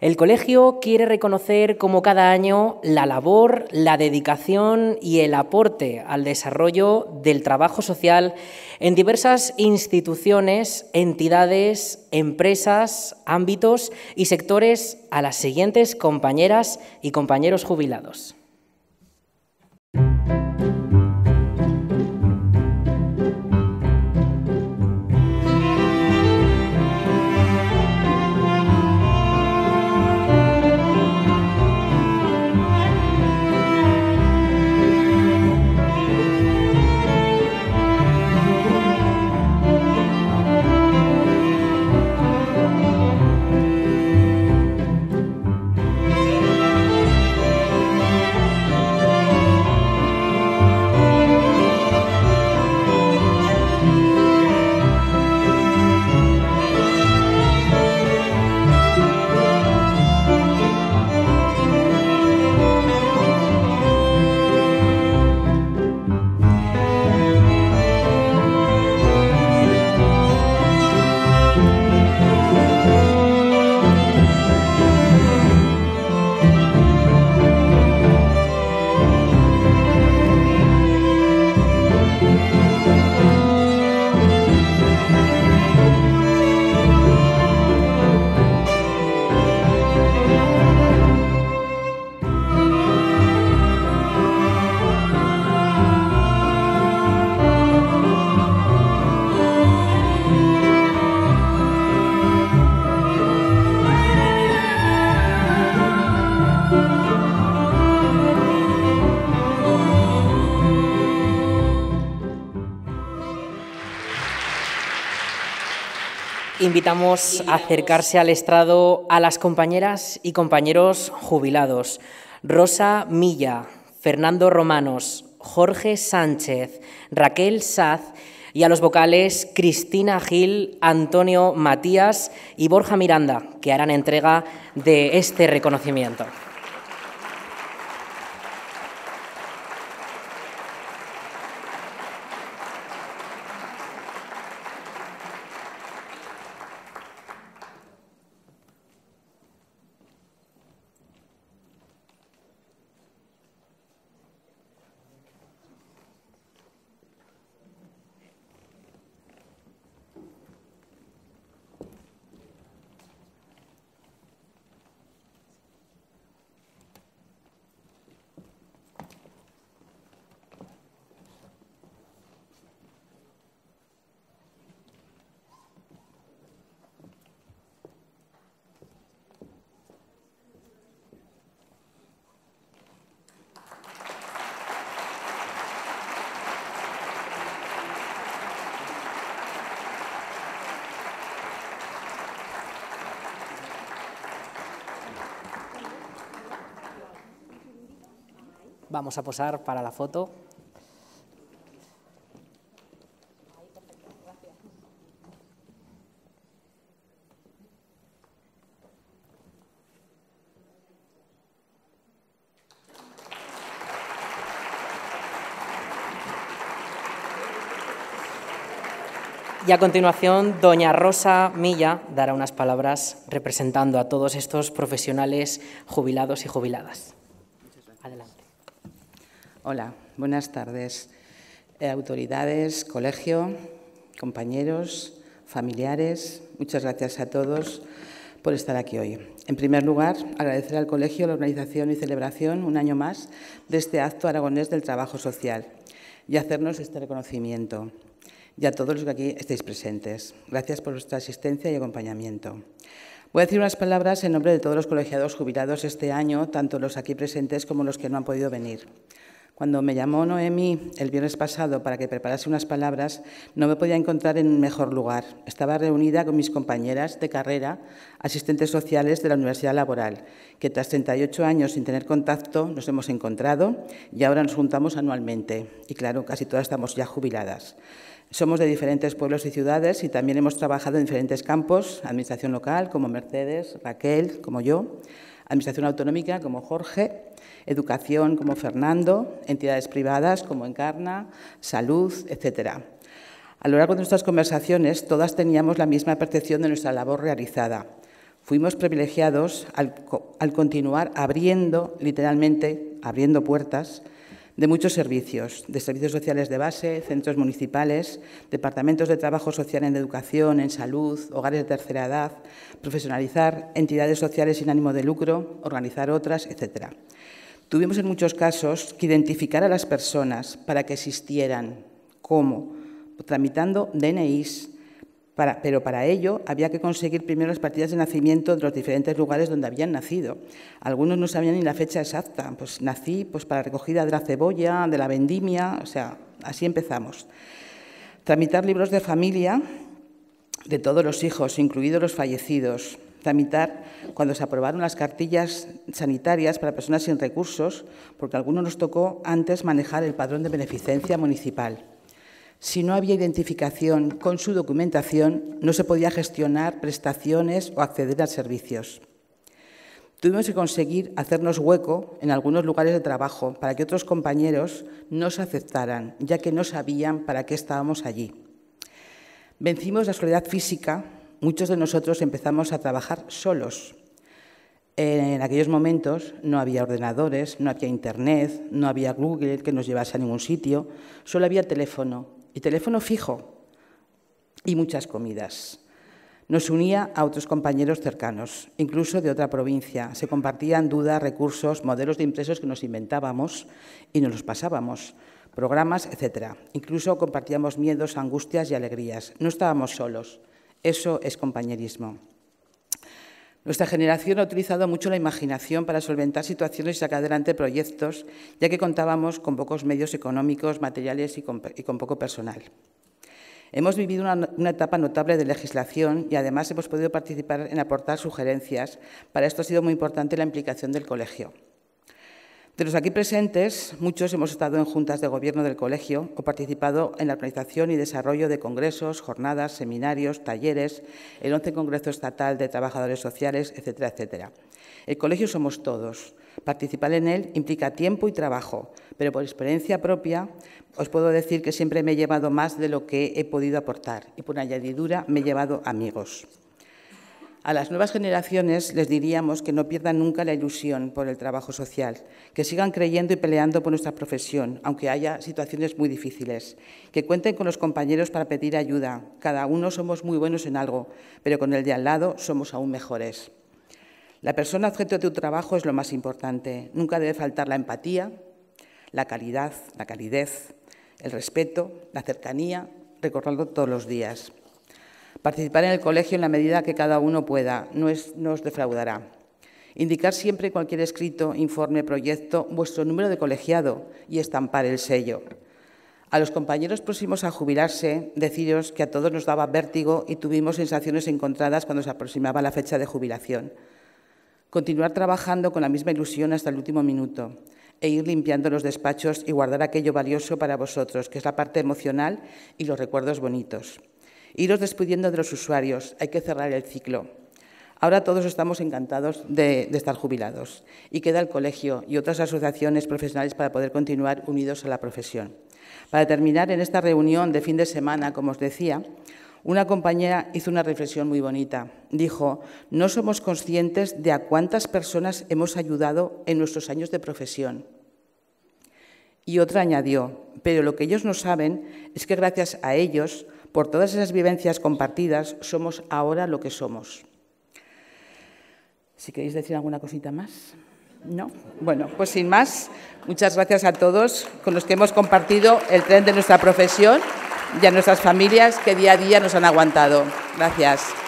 El colegio quiere reconocer, como cada año, la labor, la dedicación y el aporte al desarrollo del trabajo social en diversas instituciones, entidades, empresas, ámbitos y sectores a las siguientes compañeras y compañeros jubilados. invitamos a acercarse al estrado a las compañeras y compañeros jubilados. Rosa Milla, Fernando Romanos, Jorge Sánchez, Raquel Saz y a los vocales Cristina Gil, Antonio Matías y Borja Miranda, que harán entrega de este reconocimiento. Vamos a posar para la foto. Y a continuación, doña Rosa Milla dará unas palabras representando a todos estos profesionales jubilados y jubiladas. Hola, buenas tardes. Eh, autoridades, colegio, compañeros, familiares, muchas gracias a todos por estar aquí hoy. En primer lugar, agradecer al colegio la organización y celebración un año más de este acto aragonés del trabajo social y hacernos este reconocimiento. Y a todos los que aquí estéis presentes. Gracias por vuestra asistencia y acompañamiento. Voy a decir unas palabras en nombre de todos los colegiados jubilados este año, tanto los aquí presentes como los que no han podido venir. Cuando me llamó Noemi el viernes pasado para que preparase unas palabras, no me podía encontrar en un mejor lugar. Estaba reunida con mis compañeras de carrera, asistentes sociales de la Universidad Laboral, que tras 38 años sin tener contacto nos hemos encontrado y ahora nos juntamos anualmente. Y claro, casi todas estamos ya jubiladas. Somos de diferentes pueblos y ciudades y también hemos trabajado en diferentes campos, administración local, como Mercedes, Raquel, como yo. Administración autonómica como Jorge, educación como Fernando, entidades privadas como Encarna, salud, etc. A lo largo de nuestras conversaciones, todas teníamos la misma percepción de nuestra labor realizada. Fuimos privilegiados al, al continuar abriendo, literalmente, abriendo puertas de muchos servicios, de servicios sociales de base, centros municipales, departamentos de trabajo social en educación, en salud, hogares de tercera edad, profesionalizar entidades sociales sin ánimo de lucro, organizar otras, etc. Tuvimos en muchos casos que identificar a las personas para que existieran, como tramitando DNIs, pero para ello había que conseguir primero las partidas de nacimiento de los diferentes lugares donde habían nacido. Algunos no sabían ni la fecha exacta. Pues nací pues, para recogida de la cebolla, de la vendimia, o sea, así empezamos. Tramitar libros de familia de todos los hijos, incluidos los fallecidos. Tramitar cuando se aprobaron las cartillas sanitarias para personas sin recursos, porque a algunos nos tocó antes manejar el padrón de beneficencia municipal. Si no había identificación con su documentación, no se podía gestionar prestaciones o acceder a servicios. Tuvimos que conseguir hacernos hueco en algunos lugares de trabajo para que otros compañeros nos aceptaran, ya que no sabían para qué estábamos allí. Vencimos la soledad física, muchos de nosotros empezamos a trabajar solos. En aquellos momentos no había ordenadores, no había internet, no había Google que nos llevase a ningún sitio, solo había teléfono y teléfono fijo y muchas comidas. Nos unía a otros compañeros cercanos, incluso de otra provincia. Se compartían dudas, recursos, modelos de impresos que nos inventábamos y nos los pasábamos, programas, etc. Incluso compartíamos miedos, angustias y alegrías. No estábamos solos. Eso es compañerismo. Nuestra generación ha utilizado mucho la imaginación para solventar situaciones y sacar adelante proyectos, ya que contábamos con pocos medios económicos, materiales y con, poco personal. Hemos vivido una, etapa notable de legislación y además hemos podido participar en aportar sugerencias. Para esto ha sido muy importante la implicación del colegio. De los aquí presentes, muchos hemos estado en juntas de gobierno del colegio o participado en la organización y desarrollo de congresos, jornadas, seminarios, talleres, el 11 Congreso Estatal de Trabajadores Sociales, etcétera, etcétera. El colegio somos todos. Participar en él implica tiempo y trabajo, pero por experiencia propia os puedo decir que siempre me he llevado más de lo que he podido aportar y por añadidura me he llevado amigos. A las nuevas generaciones les diríamos que no pierdan nunca la ilusión por el trabajo social, que sigan creyendo y peleando por nuestra profesión, aunque haya situaciones muy difíciles, que cuenten con los compañeros para pedir ayuda. Cada uno somos muy buenos en algo, pero con el de al lado somos aún mejores. La persona objeto de tu trabajo es lo más importante. Nunca debe faltar la empatía, la calidad, la calidez, el respeto, la cercanía, recordarlo todos los días. Participar en el colegio en la medida que cada uno pueda, no, defraudará. Indicar siempre cualquier escrito, informe, proyecto, vuestro número de colegiado y estampar el sello. A los compañeros próximos a jubilarse, deciros que a todos nos daba vértigo y tuvimos sensaciones encontradas cuando se aproximaba la fecha de jubilación. Continuar trabajando con la misma ilusión hasta el último minuto e ir limpiando los despachos y guardar aquello valioso para vosotros, que es la parte emocional y los recuerdos bonitos iros despidiendo de los usuarios, hay que cerrar el ciclo. Ahora todos estamos encantados de, de, estar jubilados y queda el colegio y otras asociaciones profesionales para poder continuar unidos a la profesión. Para terminar, en esta reunión de fin de semana, como os decía, una compañera hizo una reflexión muy bonita. Dijo, no somos conscientes de a cuántas personas hemos ayudado en nuestros años de profesión. Y otra añadió, pero lo que ellos no saben es que gracias a ellos por todas esas vivencias compartidas somos ahora lo que somos. Si queréis decir alguna cosita más. ¿No? Bueno, pues sin más, muchas gracias a todos con los que hemos compartido el tren de nuestra profesión y a nuestras familias que día a día nos han aguantado. Gracias.